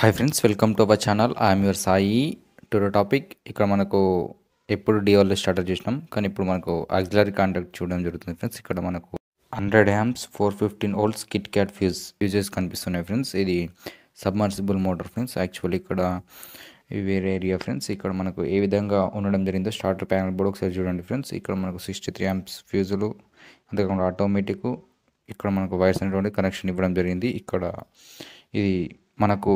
hi friends welcome to our channel I'm your Sai today topic ఇక్కడ మనకు ఎప్పుడు డిఓలో start చేసినాం కానీ ఇప్పుడు మనకు ఆక్సిలరీ కాంటాక్ట్ చూడడం జరుగుతుంది ఫ్రెండ్స్ ఇక్కడ మనకు hundred amps four fifteen volts kit cat fuse fuses కనిపిస్తున్నాయి ఫ్రెండ్స్ ఇది సబ్మర్సిబుల్ మోటార్ ఫ్రెండ్స్ యాక్చువల్లీ ఇక్కడ వేరే ఏరియా ఫ్రెండ్స్ ఇక్కడ మనకు ఏ విధంగా ఉండడం జరిగిందో స్టార్టర్ ప్యానల్ బోర్డు ఒకసారి చూడండి ఫ్రెండ్స్ ఇక్కడ మనకు సిక్స్టీ త్రీ హ్యాంప్స్ ఫ్యూజులు అంతేకాకుండా ఆటోమేటిక్ ఇక్కడ మనకు వైర్స్ అనేటువంటి కనెక్షన్ ఇవ్వడం జరిగింది ఇక్కడ ఇది మనకు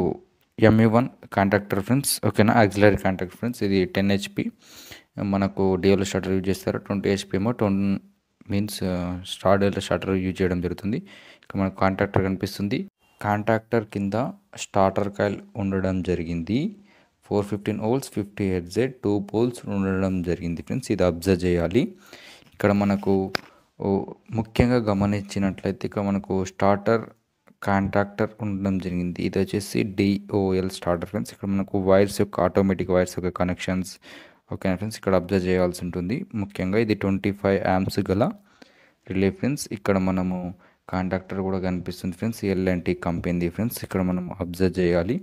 ఎంఈ వన్ కాంట్రాక్టర్ ఫ్రెండ్స్ ఓకేనా ఆక్సిలరీ కాంట్రాక్ట్ ఫ్రెండ్స్ ఇది టెన్ హెచ్పి మనకు డిఎల్ స్టార్టర్ యూజ్ చేస్తారు ట్వంటీ హెచ్పి ఏమో ట్వం means star DL starter use చేయడం జరుగుతుంది ఇక మనకు కాంట్రాక్టర్ కనిపిస్తుంది కాంట్రాక్టర్ కింద స్టార్టర్ కాయిల్ ఉండడం జరిగింది ఫోర్ ఫిఫ్టీన్ ఓల్స్ ఫిఫ్టీ హెడ్జెడ్ టూ పోల్స్ ఉండడం జరిగింది ఫ్రెండ్స్ ఇది అబ్జర్వ్ చేయాలి ఇక్కడ మనకు ముఖ్యంగా గమనించినట్లయితే ఇక్కడ మనకు స్టార్టర్ కాంట్రాక్టర్ ఉండడం జరిగింది ఇది వచ్చేసి డిఓఎల్ స్టార్టర్ ఫ్రెండ్స్ ఇక్కడ మనకు వైర్స్ యొక్క ఆటోమేటిక్ వైర్స్ యొక్క కనెక్షన్స్ ఓకే ఫ్రెండ్స్ ఇక్కడ అబ్జర్వ్ చేయాల్సి ఉంటుంది ముఖ్యంగా ఇది ట్వంటీ ఫైవ్ యామ్స్ గల రిలే ఫ్రెండ్స్ ఇక్కడ మనము కాంట్రాక్టర్ కూడా కనిపిస్తుంది ఫ్రెండ్స్ ఎల్ఎన్టీ కంపెనీ ఫ్రెండ్స్ ఇక్కడ మనం అబ్జర్వ్ చేయాలి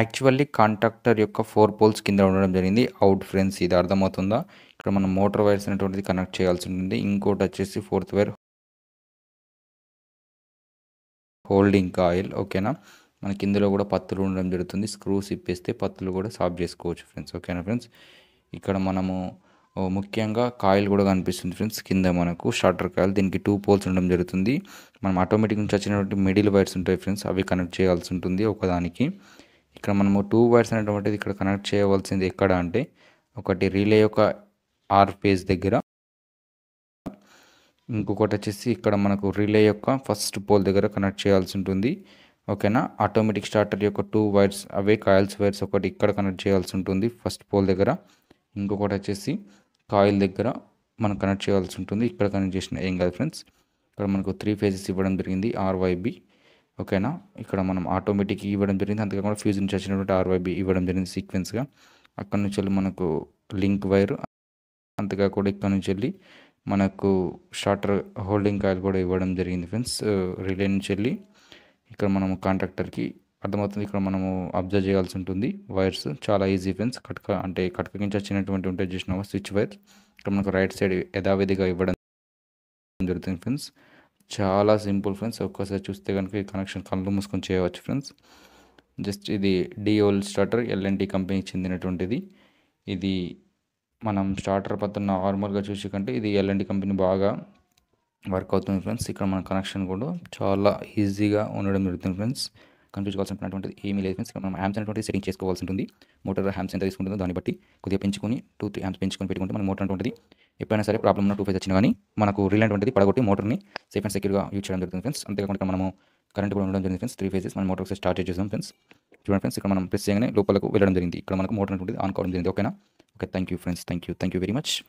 యాక్చువల్లీ కాంట్రాక్టర్ యొక్క ఫోర్ పోల్స్ కింద ఉండడం జరిగింది అవుట్ ఫ్రెండ్స్ ఇది అర్థమవుతుందా ఇక్కడ మనం మోటార్ వైర్స్ అనేటువంటిది కనెక్ట్ చేయాల్సి ఉంటుంది ఇంకోటి వచ్చేసి ఫోర్త్ వైర్ హోల్డింగ్ కాయిల్ ఓకేనా మనకి ఇందులో కూడా పత్తులు ఉండడం జరుగుతుంది స్క్రూస్ ఇప్పేస్తే పత్తులు కూడా సాఫ్ చేసుకోవచ్చు ఫ్రెండ్స్ ఓకేనా ఫ్రెండ్స్ ఇక్కడ మనము ముఖ్యంగా కాయిల్ కూడా కనిపిస్తుంది ఫ్రెండ్స్ కింద మనకు షార్టర్ కాయిల్ దీనికి టూ పోల్స్ ఉండడం జరుగుతుంది మనం ఆటోమేటిక్ నుంచి వచ్చినటువంటి మిడిల్ వైర్స్ ఉంటాయి ఫ్రెండ్స్ అవి కనెక్ట్ చేయాల్సి ఉంటుంది ఒకదానికి ఇక్కడ మనము టూ వైర్స్ అనేటువంటిది ఇక్కడ కనెక్ట్ చేయవలసింది ఎక్కడ అంటే ఒకటి రిలే యొక్క ఆర్ ఫేజ్ దగ్గర ఇంకొకటి వచ్చేసి ఇక్కడ మనకు రిలే యొక్క ఫస్ట్ పోల్ దగ్గర కనెక్ట్ చేయాల్సి ఉంటుంది ఓకేనా ఆటోమేటిక్ స్టార్టర్ యొక్క టూ వైర్స్ అవే కాయిల్స్ వైర్స్ ఒకటి ఇక్కడ కనెక్ట్ చేయాల్సి ఉంటుంది ఫస్ట్ పోల్ దగ్గర ఇంకొకటి వచ్చేసి కాయిల్ దగ్గర మనం కనెక్ట్ చేయాల్సి ఉంటుంది ఇక్కడ కనెక్ట్ చేసిన ఏం కాదు ఫ్రెండ్స్ ఇక్కడ మనకు త్రీ ఫేజెస్ ఇవ్వడం జరిగింది ఆర్వైబి ఓకేనా ఇక్కడ మనం ఆటోమేటిక్ ఇవ్వడం జరిగింది అంతేకాకుండా ఫ్యూజ్ నుంచి వచ్చినటువంటి ఆర్వైబి ఇవ్వడం జరిగింది సీక్వెన్స్గా అక్కడ నుంచి వెళ్ళి మనకు లింక్ వైర్ అంతేకాకుండా ఇక్కడ నుంచి వెళ్ళి మనకు షార్టర్ హోల్డింగ్ కాయిల్ కూడా ఇవ్వడం జరిగింది ఫ్రెండ్స్ రిలే నుంచి వెళ్ళి ఇక్కడ మనము కాంట్రాక్టర్కి అర్థమవుతుంది ఇక్కడ మనము అబ్జర్వ్ చేయాల్సి ఉంటుంది వైర్స్ చాలా ఈజీ ఫ్రెండ్స్ కట్క అంటే కట్క నుంచి వచ్చినటువంటి ఉంటే చూసినాము స్విచ్ వైర్ ఇక్కడ మనకు రైట్ సైడ్ యథావిధిగా ఇవ్వడం జరుగుతుంది ఫ్రెండ్స్ చాలా సింపుల్ ఫ్రెండ్స్ ఒక్కసారి చూస్తే కనుక ఈ కనెక్షన్ కళ్ళు మూసుకొని చేయవచ్చు ఫ్రెండ్స్ జస్ట్ ఇది డిఓల్ స్టార్టర్ ఎల్ఎన్టీ కంపెనీకి చెందినటువంటిది ఇది మనం స్టార్టర్ పత్రం నార్మల్గా చూసే కంటే ఇది ఎల్ఎండి కంపెనీ బాగా వర్క్ అవుతుంది ఫ్రెండ్స్ ఇక్కడ మన కనెక్షన్ కూడా చాలా ఈజీగా ఉండడం జరుగుతుంది ఫ్రెండ్స్ కన్ఫ్యూజ్ కావాల్సినటువంటిది ఏమీ లేదు ఫ్రెండ్స్ ఇక్కడ మనం హ్యామ్స్ అనేటువంటి సెట్టింగ్ చేసుకోవాల్సి ఉంటుంది మోటార్ హ్యామ్స్ ఎంత తీసుకుంటుందో దాన్ని బట్టి కొద్దిగా పెంచుకొని టూ త్రీ హ్యామ్స్ పెంచుకొని పెట్టుకుంటే మన మోటర్ అటువంటిది ఎప్పుడైనా సరే ప్రాబ్లమ్ ఉన్న టూ ఫైవ్ వచ్చినా కానీ మనకు రీల్ అటువంటిది పడగొట్టి మోటార్ని సేఫ్ అండ్ సెక్యూర్గా యూజ్ చేయడం జరుగుతుంది ఫ్రెండ్స్ అంతేకాకుండా మనము కరెంట్ కూడా ఉండడం జరిగింది ఫ్రెండ్స్ త్రీ ఫేజెస్ మన మోటార్ స్టార్ట్ చేసాం ఫ్రెండ్స్ చూడండి ఫ్రెండ్స్ ఇక్కడ మనం ప్రెస్ చేయగానే లోపలకు వెళ్ళడం జరిగింది ఇక్కడ మనకు మోటార్ అటువంటిది ఆన్ కావడం జరిగింది ఓకేనా okay thank you friends thank you thank you very much